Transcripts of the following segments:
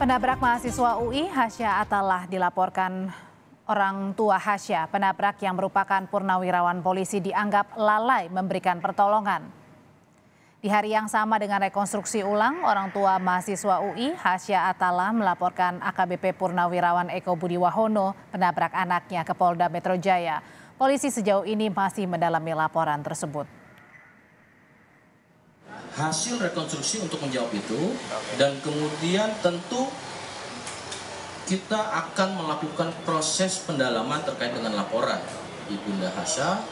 Penabrak mahasiswa UI Hasya Atalah dilaporkan orang tua Hasya. Penabrak yang merupakan purnawirawan polisi dianggap lalai memberikan pertolongan. Di hari yang sama dengan rekonstruksi ulang, orang tua mahasiswa UI Hasya Atallah melaporkan AKBP Purnawirawan Eko Budi Wahono penabrak anaknya ke Polda Metro Jaya. Polisi sejauh ini masih mendalami laporan tersebut hasil rekonstruksi untuk menjawab itu dan kemudian tentu kita akan melakukan proses pendalaman terkait dengan laporan ibunda Hasya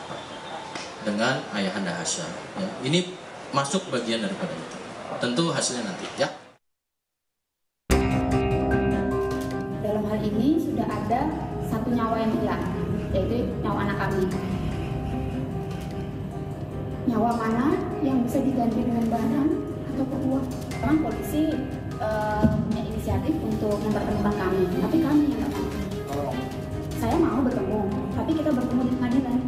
dengan ayahanda Hasya. Ya, ini masuk bagian daripada itu. Tentu hasilnya nanti ya. Dalam hal ini sudah ada satu nyawa yang hilang, yaitu nyawa anak kami nyawa mana yang bisa diganti dengan barang atau perbuatan. Memang polisi uh, punya inisiatif untuk mempertemukan kami, tapi kami yang tak mau oh. Saya mau bertemu, tapi kita bertemu di pengadilan.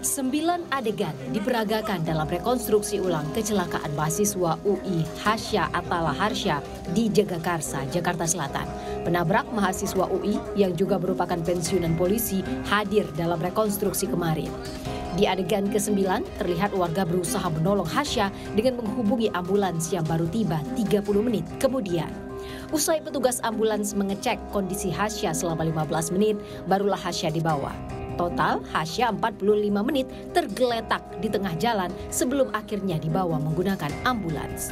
Sembilan adegan diperagakan dalam rekonstruksi ulang kecelakaan mahasiswa UI Hasya Atala Harsya di Jagakarsa, Jakarta Selatan. Penabrak mahasiswa UI yang juga merupakan pensiunan polisi hadir dalam rekonstruksi kemarin. Di adegan ke-9, terlihat warga berusaha menolong Hasya dengan menghubungi ambulans yang baru tiba 30 menit kemudian. Usai petugas ambulans mengecek kondisi Hasya selama 15 menit, barulah Hasya dibawa. Total, Hasya 45 menit tergeletak di tengah jalan sebelum akhirnya dibawa menggunakan ambulans.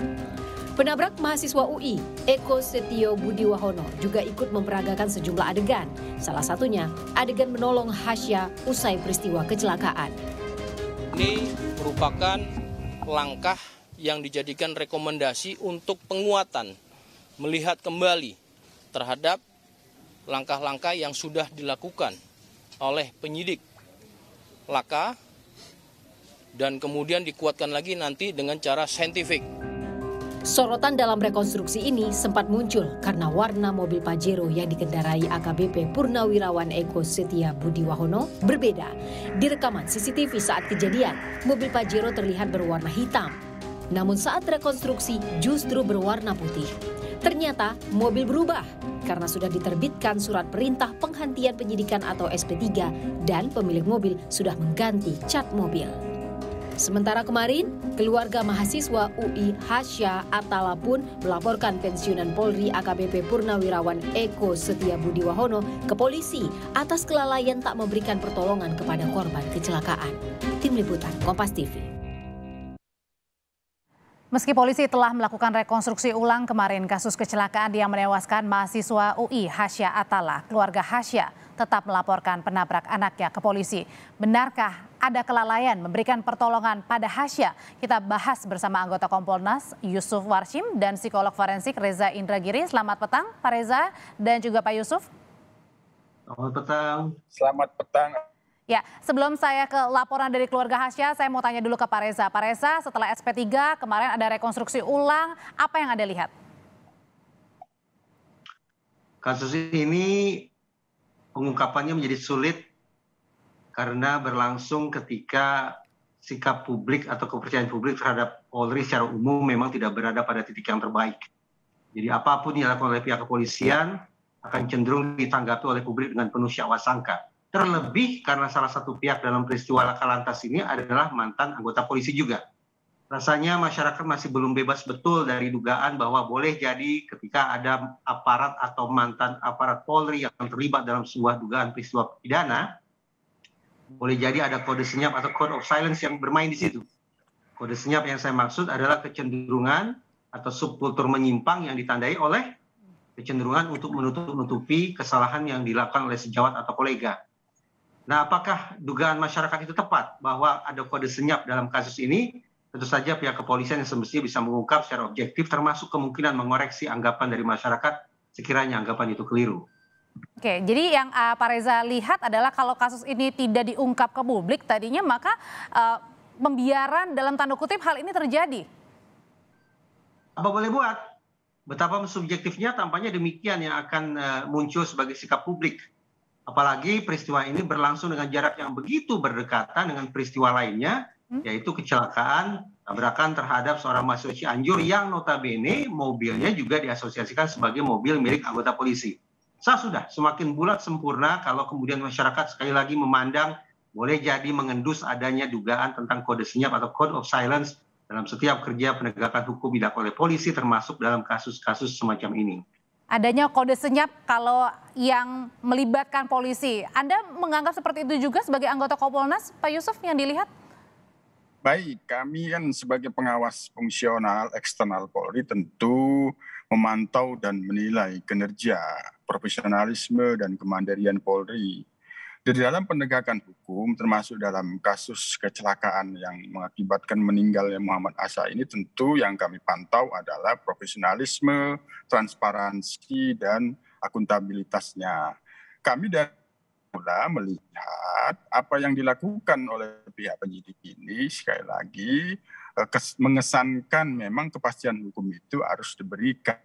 Penabrak mahasiswa UI, Eko Setio Budi Wahono juga ikut memperagakan sejumlah adegan. Salah satunya, adegan menolong Hasya usai peristiwa kecelakaan ini merupakan langkah yang dijadikan rekomendasi untuk penguatan melihat kembali terhadap langkah-langkah yang sudah dilakukan oleh penyidik laka dan kemudian dikuatkan lagi nanti dengan cara saintifik. Sorotan dalam rekonstruksi ini sempat muncul karena warna mobil Pajero yang dikendarai AKBP Purnawirawan Eko Setia Budi Wahono berbeda. Di rekaman CCTV saat kejadian, mobil Pajero terlihat berwarna hitam. Namun saat rekonstruksi justru berwarna putih. Ternyata mobil berubah karena sudah diterbitkan surat perintah penghentian penyidikan atau SP3 dan pemilik mobil sudah mengganti cat mobil. Sementara kemarin, keluarga mahasiswa UI Hasya Atala pun melaporkan pensiunan Polri AKBP Purnawirawan Eko Setia Budi Wahono ke polisi atas kelalaian tak memberikan pertolongan kepada korban kecelakaan. Tim Liputan Kompas TV. Meski polisi telah melakukan rekonstruksi ulang kemarin kasus kecelakaan yang menewaskan mahasiswa UI Hasya Atala, keluarga Hasya tetap melaporkan penabrak anaknya ke polisi. Benarkah ada kelalaian memberikan pertolongan pada Hasya? Kita bahas bersama anggota Kompolnas Yusuf Warshim dan psikolog forensik Reza Indragiri. Selamat petang Pak Reza dan juga Pak Yusuf. Selamat petang. Selamat petang Ya, sebelum saya ke laporan dari keluarga Hasya, saya mau tanya dulu ke Pak Reza. Pak Reza, setelah SP3 kemarin ada rekonstruksi ulang, apa yang Anda lihat? Kasus ini pengungkapannya menjadi sulit karena berlangsung ketika sikap publik atau kepercayaan publik terhadap Polri secara umum memang tidak berada pada titik yang terbaik. Jadi apapun yang dilakukan oleh pihak kepolisian akan cenderung ditanggapi oleh publik dengan penuh syakwa sangka. Terlebih karena salah satu pihak dalam peristiwa laka lantas ini adalah mantan anggota polisi juga rasanya masyarakat masih belum bebas betul dari dugaan bahwa boleh jadi ketika ada aparat atau mantan aparat Polri yang terlibat dalam sebuah dugaan peristiwa pidana, boleh jadi ada kode senyap atau code of silence yang bermain di situ. Kode senyap yang saya maksud adalah kecenderungan atau subkultur menyimpang yang ditandai oleh kecenderungan untuk menutup-nutupi kesalahan yang dilakukan oleh sejawat atau kolega. Nah, apakah dugaan masyarakat itu tepat bahwa ada kode senyap dalam kasus ini Tentu saja pihak kepolisian yang semestinya bisa mengungkap secara objektif termasuk kemungkinan mengoreksi anggapan dari masyarakat sekiranya anggapan itu keliru. Oke, jadi yang uh, Pak Reza lihat adalah kalau kasus ini tidak diungkap ke publik tadinya maka uh, pembiaran dalam tanda kutip hal ini terjadi. Apa boleh buat? Betapa subjektifnya tampaknya demikian yang akan uh, muncul sebagai sikap publik. Apalagi peristiwa ini berlangsung dengan jarak yang begitu berdekatan dengan peristiwa lainnya Hmm? yaitu kecelakaan tabrakan terhadap seorang mahasiswa Cianjur yang notabene mobilnya juga diasosiasikan sebagai mobil milik anggota polisi. Sah sudah, semakin bulat sempurna kalau kemudian masyarakat sekali lagi memandang boleh jadi mengendus adanya dugaan tentang kode senyap atau code of silence dalam setiap kerja penegakan hukum tidak oleh polisi termasuk dalam kasus-kasus semacam ini. Adanya kode senyap kalau yang melibatkan polisi. Anda menganggap seperti itu juga sebagai anggota Kompolnas, Pak Yusuf, yang dilihat? Baik, kami kan sebagai pengawas fungsional eksternal Polri tentu memantau dan menilai kinerja, profesionalisme, dan kemandirian Polri. Di dalam penegakan hukum, termasuk dalam kasus kecelakaan yang mengakibatkan meninggalnya Muhammad Asa ini tentu yang kami pantau adalah profesionalisme, transparansi, dan akuntabilitasnya. Kami dari pula melihat apa yang dilakukan oleh pihak penyidik ini sekali lagi eh, mengesankan memang kepastian hukum itu harus diberikan.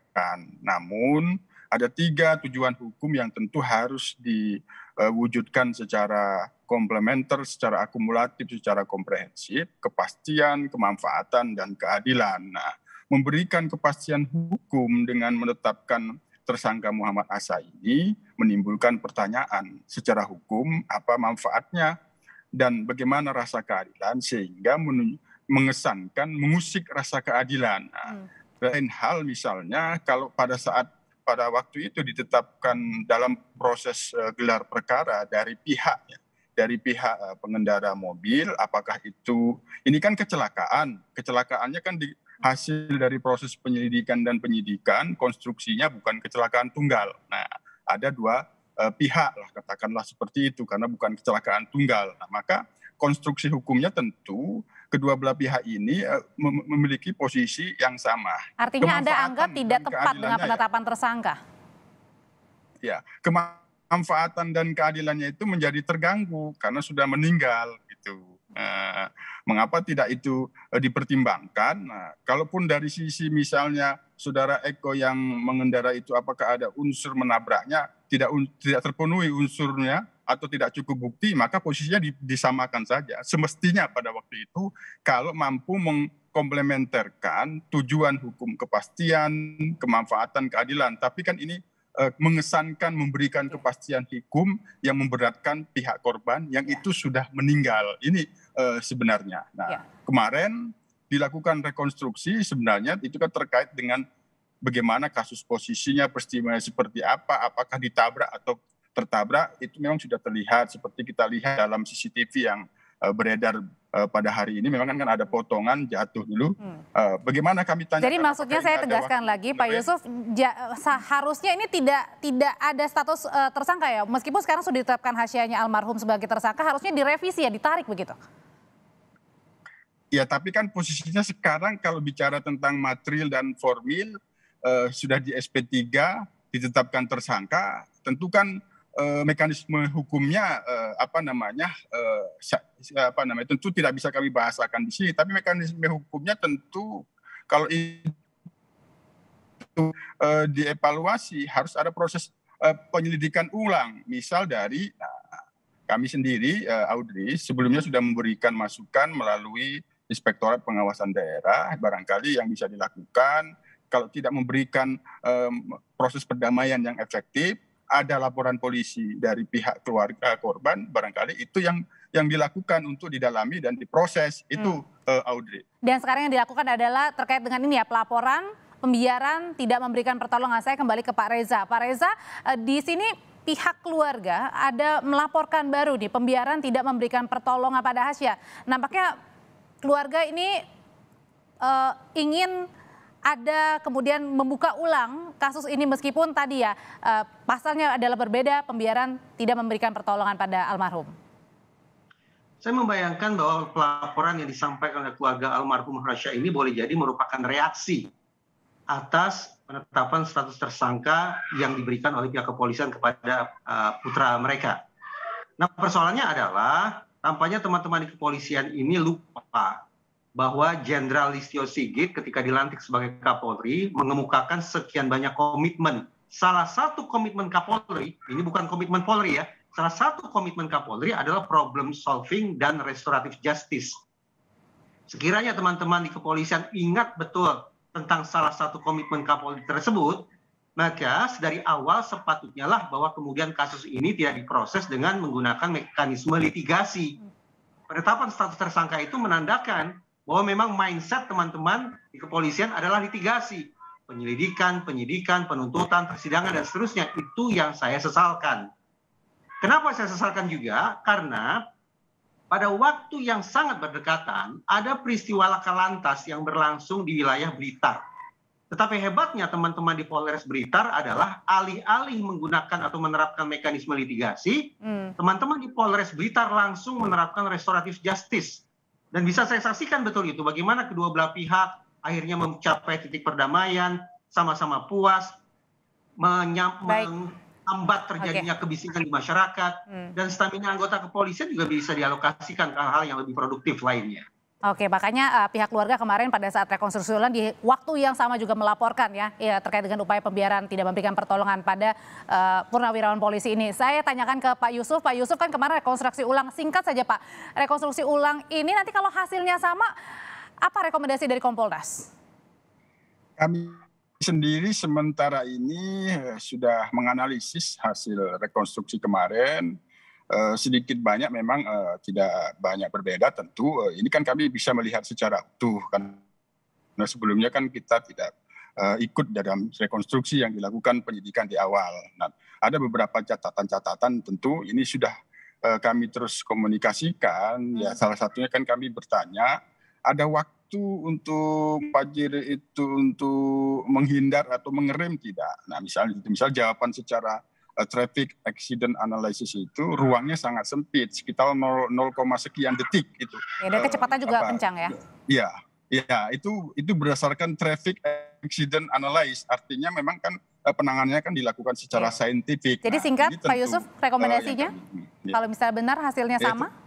Namun ada tiga tujuan hukum yang tentu harus diwujudkan eh, secara komplementer, secara akumulatif, secara komprehensif, kepastian, kemanfaatan, dan keadilan. Nah, memberikan kepastian hukum dengan menetapkan tersangka Muhammad Asa ini menimbulkan pertanyaan secara hukum apa manfaatnya dan bagaimana rasa keadilan sehingga mengesankan mengusik rasa keadilan. Nah, hmm. hal misalnya kalau pada saat pada waktu itu ditetapkan dalam proses uh, gelar perkara dari pihak ya, dari pihak uh, pengendara mobil apakah itu ini kan kecelakaan. Kecelakaannya kan di, hasil dari proses penyelidikan dan penyidikan konstruksinya bukan kecelakaan tunggal. Nah, ada dua e, pihak lah katakanlah seperti itu karena bukan kecelakaan tunggal. Nah, maka konstruksi hukumnya tentu kedua belah pihak ini e, memiliki posisi yang sama. Artinya Anda anggap tidak tepat dengan ya. penetapan ya. tersangka? Ya, kemanfaatan dan keadilannya itu menjadi terganggu karena sudah meninggal gitu. Mengapa tidak itu eh, dipertimbangkan? Nah, kalaupun dari sisi misalnya saudara Eko yang mengendarai itu apakah ada unsur menabraknya tidak tidak terpenuhi unsurnya atau tidak cukup bukti maka posisinya disamakan saja semestinya pada waktu itu kalau mampu mengkomplementerkan tujuan hukum kepastian kemanfaatan keadilan tapi kan ini Eh, mengesankan memberikan iya. kepastian hukum yang memberatkan pihak korban yang iya. itu sudah meninggal. Ini uh, sebenarnya. Nah, ya. kemarin dilakukan rekonstruksi sebenarnya itu kan terkait dengan bagaimana kasus posisinya, peristiwanya seperti apa, apakah ditabrak atau tertabrak itu memang sudah terlihat seperti kita lihat dalam CCTV yang uh, beredar Eh, pada hari ini memang kan ada potongan jatuh dulu. Hmm. Eh, bagaimana kami tanya? Jadi maksudnya saya tegaskan lagi Pak ya? Yusuf, ya, seharusnya ini tidak tidak ada status uh, tersangka ya, meskipun sekarang sudah ditetapkan hasilnya almarhum sebagai tersangka, harusnya direvisi ya, ditarik begitu. Ya, tapi kan posisinya sekarang kalau bicara tentang material dan formil uh, sudah di SP3 ditetapkan tersangka, tentu kan Eh, mekanisme hukumnya eh, apa namanya eh, apa namanya tentu tidak bisa kami bahasakan di sini tapi mekanisme hukumnya tentu kalau itu uh, dievaluasi harus ada proses penyelidikan ulang misal dari nah, kami sendiri uh, Audrey sebelumnya sudah memberikan masukan melalui Inspektorat Pengawasan Daerah barangkali yang bisa dilakukan kalau tidak memberikan proses perdamaian yang efektif ada laporan polisi dari pihak keluarga korban, barangkali itu yang yang dilakukan untuk didalami dan diproses hmm. itu uh, eh, Audrey. Dan sekarang yang dilakukan adalah terkait dengan ini ya pelaporan, pembiaran, tidak memberikan pertolongan. Saya kembali ke Pak Reza. Pak Reza, uh, di sini pihak keluarga ada melaporkan baru nih pembiaran tidak memberikan pertolongan pada Hasya. Nampaknya keluarga ini uh, ingin ada kemudian membuka ulang kasus ini meskipun tadi ya eh, pasalnya adalah berbeda pembiaran tidak memberikan pertolongan pada almarhum. Saya membayangkan bahwa pelaporan yang disampaikan oleh keluarga almarhum Rasya ini boleh jadi merupakan reaksi atas penetapan status tersangka yang diberikan oleh pihak kepolisian kepada eh, putra mereka. Nah, persoalannya adalah tampaknya teman-teman di kepolisian ini lupa bahwa Jenderal Listio Sigit ketika dilantik sebagai Kapolri mengemukakan sekian banyak komitmen. Salah satu komitmen Kapolri, ini bukan komitmen Polri ya, salah satu komitmen Kapolri adalah problem solving dan restoratif justice. Sekiranya teman-teman di kepolisian ingat betul tentang salah satu komitmen Kapolri tersebut, maka dari awal sepatutnya lah bahwa kemudian kasus ini tidak diproses dengan menggunakan mekanisme litigasi. Penetapan status tersangka itu menandakan bahwa memang mindset teman-teman di kepolisian adalah litigasi, penyelidikan, penyidikan, penuntutan, persidangan dan seterusnya. Itu yang saya sesalkan. Kenapa saya sesalkan juga? Karena pada waktu yang sangat berdekatan ada peristiwa laka lantas yang berlangsung di wilayah Blitar. Tetapi hebatnya teman-teman di Polres Blitar adalah alih-alih menggunakan atau menerapkan mekanisme litigasi, hmm. teman-teman hmm. di Polres Blitar langsung menerapkan restoratif justice dan bisa saya saksikan betul itu bagaimana kedua belah pihak akhirnya mencapai titik perdamaian, sama-sama puas, menghambat terjadinya okay. kebisingan di masyarakat, hmm. dan stamina anggota kepolisian juga bisa dialokasikan ke hal-hal yang lebih produktif lainnya. Oke, makanya uh, pihak keluarga kemarin pada saat rekonstruksi ulang di waktu yang sama juga melaporkan ya, ya terkait dengan upaya pembiaran tidak memberikan pertolongan pada uh, purnawirawan polisi ini. Saya tanyakan ke Pak Yusuf, Pak Yusuf kan kemarin rekonstruksi ulang singkat saja Pak. Rekonstruksi ulang ini nanti kalau hasilnya sama apa rekomendasi dari Kompolnas? Kami sendiri sementara ini eh, sudah menganalisis hasil rekonstruksi kemarin Eh, sedikit banyak memang uh, tidak banyak berbeda tentu uh, ini kan kami bisa melihat secara utuh kan nah sebelumnya kan kita tidak uh, ikut dalam rekonstruksi yang dilakukan penyidikan di awal nah ada beberapa catatan-catatan tentu ini sudah uh, kami terus komunikasikan ya hmm. salah satunya kan kami bertanya ada waktu untuk pajir itu untuk menghindar atau mengerem tidak nah misalnya misal jawaban secara Eh, traffic accident analysis itu ruangnya sangat sempit sekitar 0, 0 sekian detik itu. Ya, dan eh, kecepatan uh, juga apa, kencang ya. Iya. Ya, itu itu berdasarkan traffic accident analysis. Artinya memang kan eh, penanganannya kan dilakukan secara ya. saintifik. Jadi nah, singkat tentu, Pak Yusuf rekomendasinya uh, ya. kalau misalnya benar hasilnya ya, sama? Itu.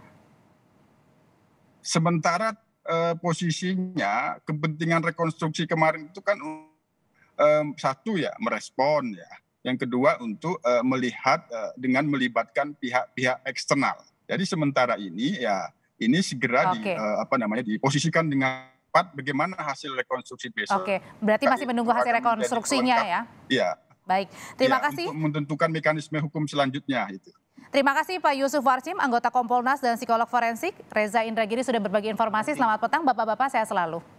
Sementara uh, posisinya kepentingan rekonstruksi kemarin itu kan um, satu ya merespon ya yang kedua untuk uh, melihat uh, dengan melibatkan pihak-pihak eksternal. Jadi sementara ini ya ini segera okay. di uh, apa namanya diposisikan dengan tepat bagaimana hasil rekonstruksi besok. Oke, berarti masih menunggu hasil rekonstruksinya ya? Iya. Baik, terima ya, kasih. Untuk menentukan mekanisme hukum selanjutnya itu. Terima kasih Pak Yusuf Warsim, anggota Kompolnas dan psikolog forensik Reza Indragiri sudah berbagi informasi. Selamat petang, bapak-bapak saya selalu.